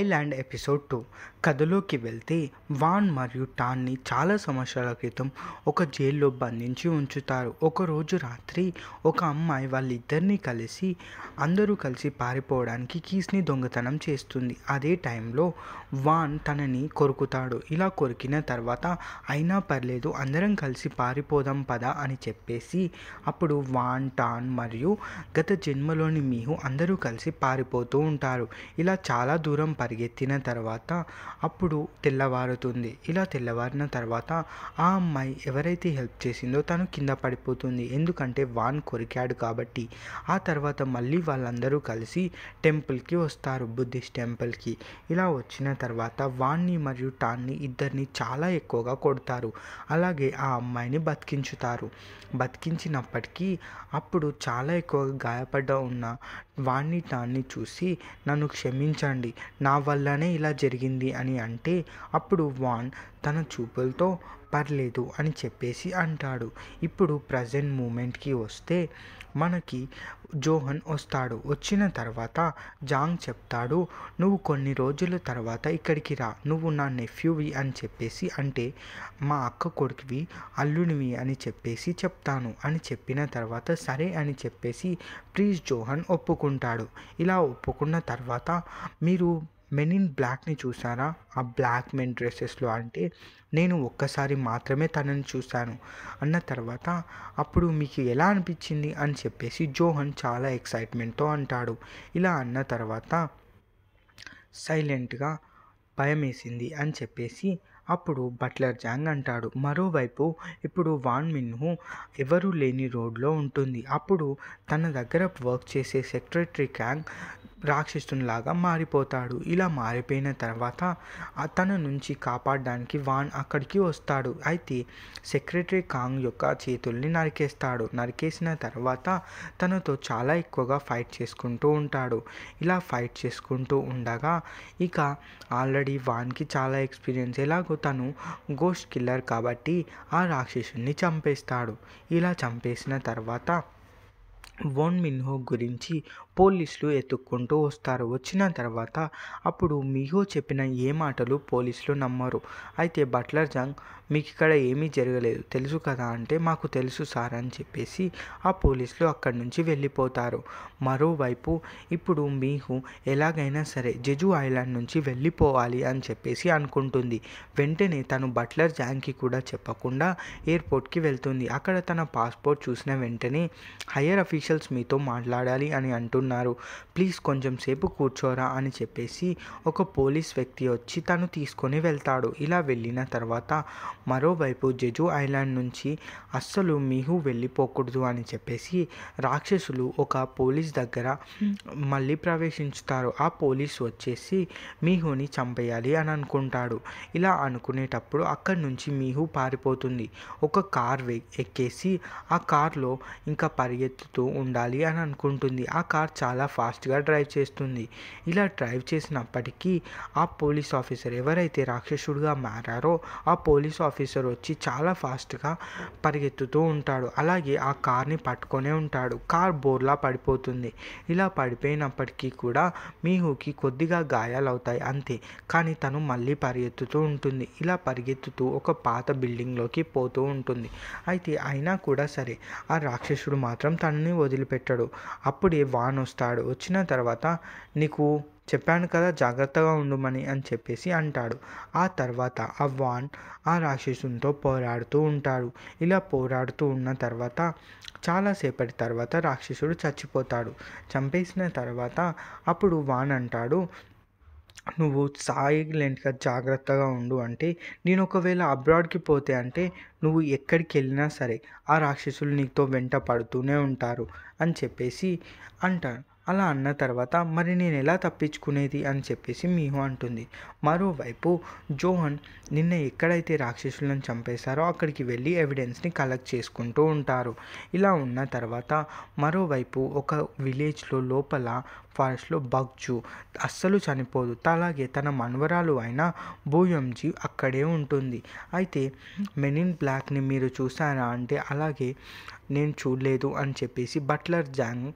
island episode two కథలోకి వెళ్తే van మరియు టాన్ని చాలా సంవత్సరాల క్రితం ఒక జైల్లో బంధించి ఉంచుతారు ఒకరోజు రాత్రి ఒక అమ్మాయి వాళ్ళిద్దరినీ కలిసి అందరూ కలిసి పారిపోవడానికి కీస్ని దొంగతనం చేస్తుంది అదే టైంలో వాన్ తనని కొరుకుతాడు ఇలా కొరికిన తర్వాత అయినా పర్లేదు అందరం కలిసి పారిపోదాం పద అని చెప్పేసి అప్పుడు వాన్ టాన్ మరియు గత జన్మలోని మీహు అందరూ కలిసి పారిపోతూ ఉంటారు ఇలా చాలా దూరం పరిగెత్తిన తర్వాత అప్పుడు తెల్లవారుతుంది ఇలా తెల్లవారిన తర్వాత ఆ అమ్మాయి ఎవరైతే హెల్ప్ చేసిందో తను కింద పడిపోతుంది ఎందుకంటే వాన్ కొరికాడు కాబట్టి ఆ తర్వాత మళ్ళీ వాళ్ళందరూ కలిసి టెంపుల్కి వస్తారు బుద్ధిస్ట్ టెంపుల్కి ఇలా వచ్చిన తర్వాత వాన్ని మరియు టాన్ని ఇద్దరిని చాలా ఎక్కువగా కొడతారు అలాగే ఆ అమ్మాయిని బతికించుతారు బతికించినప్పటికీ అప్పుడు చాలా ఎక్కువగా గాయపడ్డ ఉన్న వాణ్ణి తాన్ని చూసి నన్ను క్షమించండి నా వల్లనే ఇలా జరిగింది అని అంటే అప్పుడు వాన్ తన చూపులతో పర్లేదు అని చెప్పేసి అంటాడు ఇప్పుడు ప్రజెంట్ మూమెంట్కి వస్తే మనకి జోహన్ వస్తాడు వచ్చిన తర్వాత జాంగ్ చెప్తాడు నువ్వు కొన్ని రోజుల తర్వాత ఇక్కడికి రా నువ్వు నా నెఫ్యూవి అని చెప్పేసి అంటే మా అక్క కొడుకువి అల్లునివి అని చెప్పేసి చెప్తాను అని చెప్పిన తర్వాత సరే అని చెప్పేసి ప్లీజ్ జోహన్ ఒప్పుకుంటాడు ఇలా ఒప్పుకున్న తర్వాత మీరు మెన్ ఇన్ బ్లాక్ని చూసారా ఆ బ్లాక్ మెన్ డ్రెస్సెస్లో అంటే నేను ఒక్కసారి మాత్రమే తనని చూశాను అన్న తర్వాత అప్పుడు మీకు ఎలా అనిపించింది అని చెప్పేసి జోహన్ చాలా ఎక్సైట్మెంట్తో అంటాడు ఇలా అన్న తర్వాత సైలెంట్గా భయం వేసింది అని చెప్పేసి అప్పుడు బట్లర్ జాంగ్ అంటాడు మరోవైపు ఇప్పుడు వాన్ మిన్హు ఎవరూ లేని రోడ్లో ఉంటుంది అప్పుడు తన దగ్గర వర్క్ చేసే సెక్రటరీ క్యాంగ్ రాక్షసునిలాగా మారిపోతాడు ఇలా మారిపోయిన తర్వాత అతను నుంచి కాపాడడానికి వాన్ అక్కడికి వస్తాడు అయితే సెక్రటరీ కాంగ్ యొక్క చేతుల్ని నరికేస్తాడు నరికేసిన తర్వాత తనతో చాలా ఎక్కువగా ఫైట్ చేసుకుంటూ ఉంటాడు ఇలా ఫైట్ చేసుకుంటూ ఉండగా ఇక ఆల్రెడీ వాన్కి చాలా ఎక్స్పీరియన్స్ ఎలాగో తను గోస్ట్ కిల్లర్ కాబట్టి ఆ రాక్షసుని చంపేస్తాడు ఇలా చంపేసిన తర్వాత వోన్ మిన్హో గురించి పోలీసులు ఎత్తుక్కుంటూ వస్తారు వచ్చిన తర్వాత అప్పుడు మిహో చెప్పిన ఏ మాటలు పోలీసులు నమ్మరు అయితే బట్లర్ జంగ్ మీకు ఇక్కడ ఏమీ జరగలేదు తెలుసు కదా అంటే మాకు తెలుసు సార్ అని చెప్పేసి ఆ పోలీసులు అక్కడి నుంచి వెళ్ళిపోతారు మరోవైపు ఇప్పుడు మీకు ఎలాగైనా సరే జెజు ఐలాండ్ నుంచి వెళ్ళిపోవాలి అని చెప్పేసి అనుకుంటుంది వెంటనే తను బట్లర్ జాంగ్కి కూడా చెప్పకుండా ఎయిర్పోర్ట్కి వెళ్తుంది అక్కడ తన పాస్పోర్ట్ చూసిన వెంటనే హయ్యర్ అఫీషియల్స్ మీతో మాట్లాడాలి అని అంటున్నారు ప్లీజ్ కొంచెం సేపు కూర్చోరా అని చెప్పేసి ఒక పోలీస్ వ్యక్తి వచ్చి తను తీసుకొని వెళ్తాడు ఇలా వెళ్ళిన తర్వాత మరోవైపు జెజు ఐలాండ్ నుంచి అస్సలు మీహు వెళ్ళిపోకూడదు అని చెప్పేసి రాక్షసులు ఒక పోలీస్ దగ్గర మళ్ళీ ప్రవేశించుతారు ఆ పోలీస్ వచ్చేసి మీహుని చంపేయాలి అని అనుకుంటాడు ఇలా అనుకునేటప్పుడు అక్కడి నుంచి మీహు పారిపోతుంది ఒక కార్ ఎక్కేసి ఆ కార్లో ఇంకా పరిగెత్తుతూ ఉండాలి అని అనుకుంటుంది ఆ కార్ చాలా ఫాస్ట్గా డ్రైవ్ చేస్తుంది ఇలా డ్రైవ్ చేసినప్పటికీ ఆ పోలీస్ ఆఫీసర్ ఎవరైతే రాక్షసుడిగా మారారో ఆ పోలీస్ ఆఫీసర్ ఆఫీసర్ వచ్చి చాలా ఫాస్ట్గా పరిగెత్తుతూ ఉంటాడు అలాగే ఆ కార్ని పట్టుకొనే ఉంటాడు కార్ బోర్లా పడిపోతుంది ఇలా పడిపోయినప్పటికీ కూడా మీహుకి కొద్దిగా గాయాలవుతాయి అంతే కానీ తను మళ్ళీ పరిగెత్తుతూ ఉంటుంది ఇలా పరిగెత్తుతూ ఒక పాత బిల్డింగ్లోకి పోతూ ఉంటుంది అయితే అయినా కూడా సరే ఆ రాక్షసుడు మాత్రం తనని వదిలిపెట్టాడు అప్పుడే వాన్ వస్తాడు వచ్చిన తర్వాత నీకు చెప్పాను కదా జాగ్రత్తగా ఉండమని అని చెప్పేసి అంటాడు ఆ తర్వాత ఆ వాన్ ఆ రాక్షసునితో పోరాడుతూ ఉంటాడు ఇలా పోరాడుతూ ఉన్న తర్వాత చాలాసేపటి తర్వాత రాక్షసుడు చచ్చిపోతాడు చంపేసిన తర్వాత అప్పుడు వాన్ అంటాడు నువ్వు సాయిలెంట్గా జాగ్రత్తగా ఉండు అంటే నేను ఒకవేళ అబ్రాడ్కి పోతే అంటే నువ్వు ఎక్కడికి వెళ్ళినా సరే ఆ రాక్షసులు నీతో వెంట పడుతూనే ఉంటారు అని చెప్పేసి అంటాను అలా అన్న తర్వాత మరి నేను ఎలా తప్పించుకునేది అని చెప్పేసి మీహో అంటుంది మరోవైపు జోహన్ నిన్న ఎక్కడైతే రాక్షసులను చంపేశారో అక్కడికి వెళ్ళి ఎవిడెన్స్ని కలెక్ట్ చేసుకుంటూ ఉంటారు ఇలా ఉన్న తర్వాత మరోవైపు ఒక విలేజ్లో లోపల ఫారెస్ట్లో బగ్జు అస్సలు చనిపోదు అలాగే తన మన్వరాలు అయిన భూయంజీ అక్కడే ఉంటుంది అయితే మెనిన్ బ్లాక్ని మీరు చూసారా అంటే అలాగే నేను చూడలేదు అని చెప్పేసి బట్లర్ జాంగ్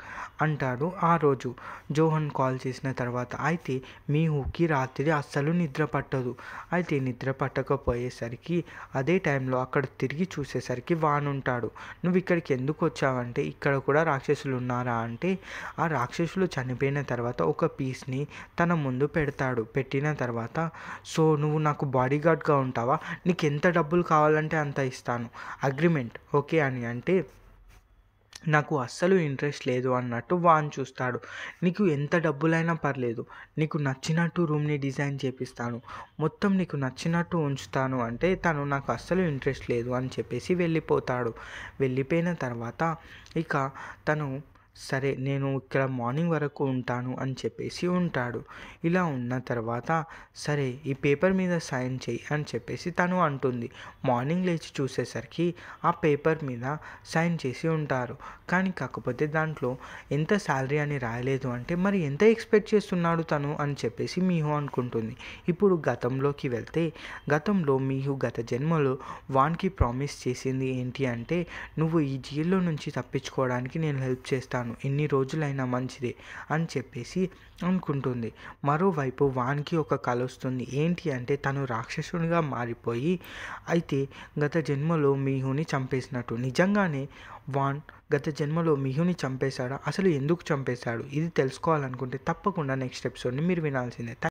అంటాడు ఆ ఆ రోజు జోహన్ కాల్ చేసిన తర్వాత అయితే మీహూకి రాత్రి అస్సలు నిద్ర పట్టదు అయితే నిద్ర పట్టకపోయేసరికి అదే టైంలో అక్కడ తిరిగి చూసేసరికి ఉంటాడు నువ్వు ఇక్కడికి ఎందుకు వచ్చావంటే ఇక్కడ కూడా రాక్షసులు ఉన్నారా అంటే ఆ రాక్షసులు చనిపోయిన తర్వాత ఒక పీస్ని తన ముందు పెడతాడు పెట్టిన తర్వాత సో నువ్వు నాకు బాడీగార్డ్గా ఉంటావా నీకు ఎంత డబ్బులు కావాలంటే అంత ఇస్తాను అగ్రిమెంట్ ఓకే అని అంటే నాకు అస్సలు ఇంట్రెస్ట్ లేదు అన్నట్టు వాన్ చూస్తాడు నీకు ఎంత డబ్బులైనా పర్లేదు నీకు నచ్చినట్టు రూమ్ని డిజైన్ చేపిస్తాను మొత్తం నీకు నచ్చినట్టు ఉంచుతాను అంటే తను నాకు అస్సలు ఇంట్రెస్ట్ లేదు అని చెప్పేసి వెళ్ళిపోతాడు వెళ్ళిపోయిన తర్వాత ఇక తను సరే నేను ఇక్కడ మార్నింగ్ వరకు ఉంటాను అని చెప్పేసి ఉంటాడు ఇలా ఉన్న తర్వాత సరే ఈ పేపర్ మీద సైన్ చేయి అని చెప్పేసి తను అంటుంది మార్నింగ్ లేచి చూసేసరికి ఆ పేపర్ మీద సైన్ చేసి ఉంటారు కానీ కాకపోతే దాంట్లో ఎంత శాలరీ అని రాయలేదు అంటే మరి ఎంత ఎక్స్పెక్ట్ చేస్తున్నాడు తను అని చెప్పేసి మీహు అనుకుంటుంది ఇప్పుడు గతంలోకి వెళ్తే గతంలో మీహు గత జన్మలో వాన్కి ప్రామిస్ చేసింది ఏంటి అంటే నువ్వు ఈ జీల్లో నుంచి తప్పించుకోవడానికి నేను హెల్ప్ చేస్తాను ఉంటాను ఎన్ని రోజులైనా మంచిది అని చెప్పేసి అనుకుంటుంది మరోవైపు వానికి ఒక కళ వస్తుంది ఏంటి అంటే తను రాక్షసునిగా మారిపోయి అయితే గత జన్మలో మీహుని చంపేసినట్టు నిజంగానే వాన్ గత జన్మలో మిహుని చంపేశాడా అసలు ఎందుకు చంపేశాడు ఇది తెలుసుకోవాలనుకుంటే తప్పకుండా నెక్స్ట్ ఎపిసోడ్ని మీరు వినాల్సిందే